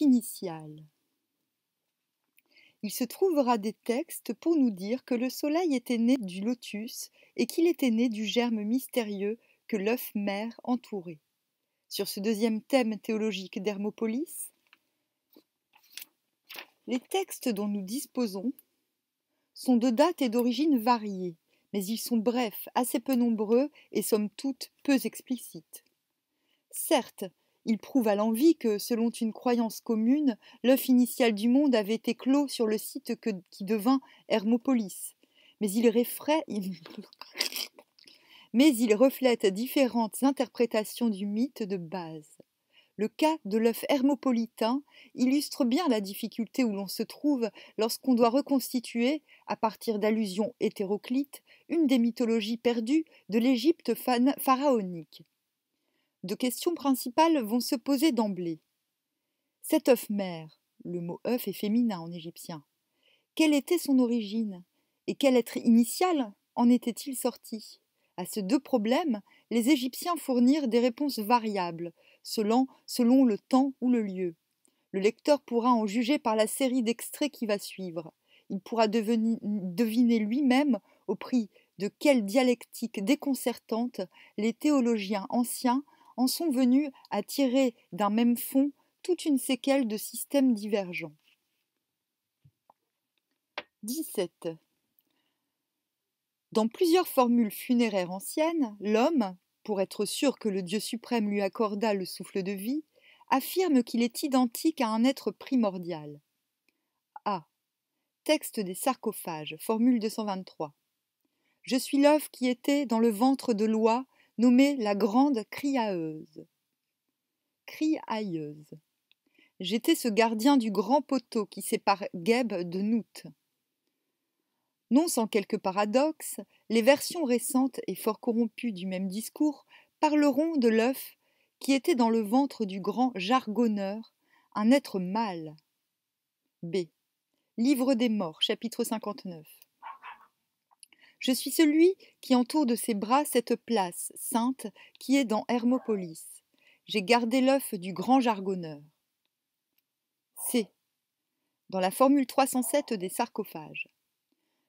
Il se trouvera des textes pour nous dire que le soleil était né du lotus et qu'il était né du germe mystérieux que l'œuf mère entourait. Sur ce deuxième thème théologique d'Hermopolis, les textes dont nous disposons sont de date et d'origine variées, mais ils sont brefs, assez peu nombreux et somme toute peu explicites. Certes, il prouve à l'envie que, selon une croyance commune, l'œuf initial du monde avait été clos sur le site qui devint Hermopolis. Mais il, Mais il reflète différentes interprétations du mythe de base. Le cas de l'œuf hermopolitain illustre bien la difficulté où l'on se trouve lorsqu'on doit reconstituer, à partir d'allusions hétéroclites, une des mythologies perdues de l'Égypte pharaonique deux questions principales vont se poser d'emblée. Cet œuf mère, le mot œuf est féminin en égyptien, quelle était son origine et quel être initial en était-il sorti À ces deux problèmes, les Égyptiens fournirent des réponses variables, selon, selon le temps ou le lieu. Le lecteur pourra en juger par la série d'extraits qui va suivre. Il pourra deviner lui-même au prix de quelle dialectique déconcertante les théologiens anciens en sont venus à tirer d'un même fond toute une séquelle de systèmes divergents. 17. Dans plusieurs formules funéraires anciennes, l'homme, pour être sûr que le Dieu suprême lui accorda le souffle de vie, affirme qu'il est identique à un être primordial. A. Texte des sarcophages, formule 223. Je suis l'œuf qui était dans le ventre de Loi nommée la grande criaeuse. Criailleuse. J'étais ce gardien du grand poteau qui sépare Guèbe de Nout. Non sans quelque paradoxe, les versions récentes et fort corrompues du même discours parleront de l'œuf qui était dans le ventre du grand jargonneur, un être mâle. B. Livre des morts, chapitre 59. Je suis celui qui entoure de ses bras cette place sainte qui est dans Hermopolis. J'ai gardé l'œuf du grand jargonneur. C. Dans la formule 307 des sarcophages.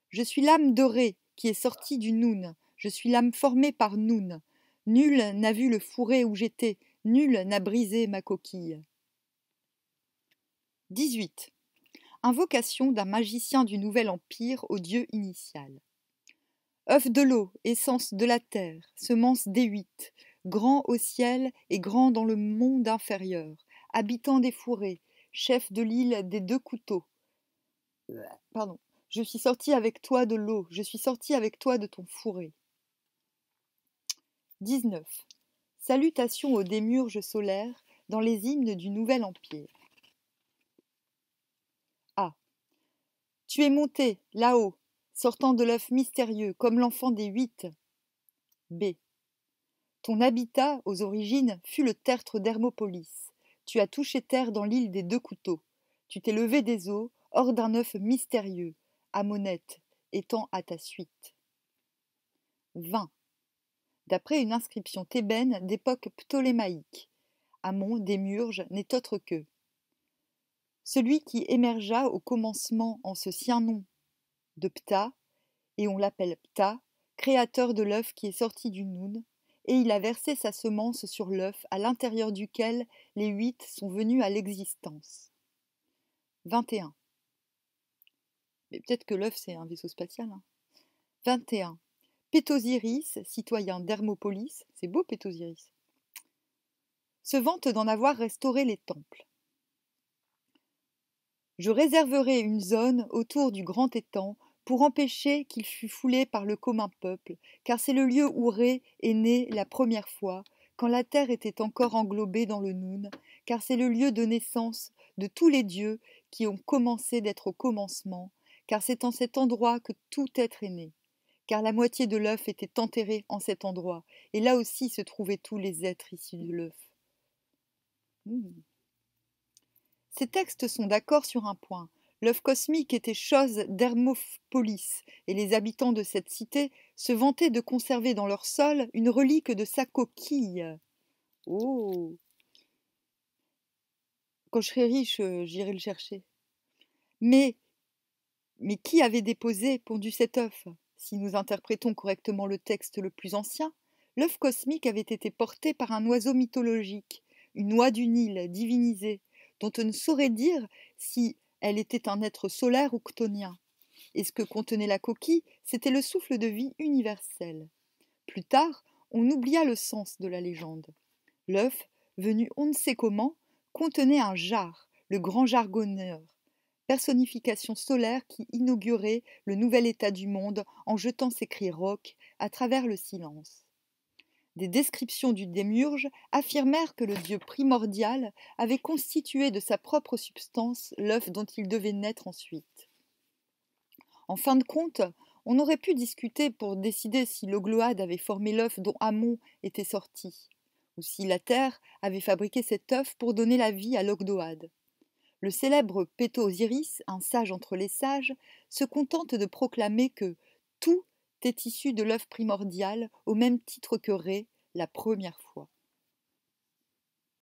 Je suis l'âme dorée qui est sortie du Noun. Je suis l'âme formée par Noun. Nul n'a vu le fourré où j'étais. Nul n'a brisé ma coquille. 18. Invocation d'un magicien du Nouvel Empire au dieu initial. Œuf de l'eau, essence de la terre, semence des huit, grand au ciel et grand dans le monde inférieur, habitant des fourrés, chef de l'île des deux couteaux. Euh, pardon. Je suis sorti avec toi de l'eau, je suis sorti avec toi de ton fourré. 19. Salutations aux démurges solaires dans les hymnes du Nouvel Empire. A. Tu es monté là-haut, sortant de l'œuf mystérieux comme l'enfant des huit. B. Ton habitat, aux origines, fut le tertre d'Hermopolis. Tu as touché terre dans l'île des deux couteaux. Tu t'es levé des eaux, hors d'un œuf mystérieux, Amonette étant à ta suite. 20. D'après une inscription thébaine d'époque ptolémaïque, Amon des n'est autre que celui qui émergea au commencement en ce sien nom de Ptah, et on l'appelle Ptah, créateur de l'œuf qui est sorti du Noun, et il a versé sa semence sur l'œuf à l'intérieur duquel les huit sont venus à l'existence. 21. Mais peut-être que l'œuf, c'est un vaisseau spatial. 21. Hein. Pétosiris, citoyen d'Hermopolis, c'est beau Pétosiris, se vante d'en avoir restauré les temples. Je réserverai une zone autour du grand étang pour empêcher qu'il fût foulé par le commun peuple, car c'est le lieu où Ré est né la première fois, quand la terre était encore englobée dans le Noun, car c'est le lieu de naissance de tous les dieux qui ont commencé d'être au commencement, car c'est en cet endroit que tout être est né. Car la moitié de l'œuf était enterrée en cet endroit, et là aussi se trouvaient tous les êtres issus de l'œuf. Hmm. Ces textes sont d'accord sur un point, L'œuf cosmique était chose d'hermopolis, et les habitants de cette cité se vantaient de conserver dans leur sol une relique de sa coquille. Oh Quand je serai riche, euh, j'irai le chercher. Mais, mais qui avait déposé, pondu cet œuf Si nous interprétons correctement le texte le plus ancien, l'œuf cosmique avait été porté par un oiseau mythologique, une oie du Nil divinisée, dont on ne saurait dire si elle était un être solaire ou Et ce que contenait la coquille, c'était le souffle de vie universel. Plus tard, on oublia le sens de la légende. L'œuf, venu on ne sait comment, contenait un jar, le grand jargonneur, personnification solaire qui inaugurait le nouvel état du monde en jetant ses cris rocs à travers le silence des descriptions du démurge affirmèrent que le dieu primordial avait constitué de sa propre substance l'œuf dont il devait naître ensuite. En fin de compte, on aurait pu discuter pour décider si l'ogloade avait formé l'œuf dont Amon était sorti, ou si la terre avait fabriqué cet œuf pour donner la vie à l'ogdoade. Le célèbre Péto Osiris, un sage entre les sages, se contente de proclamer que tout était issu de l'œuvre primordiale, au même titre que Ré, la première fois.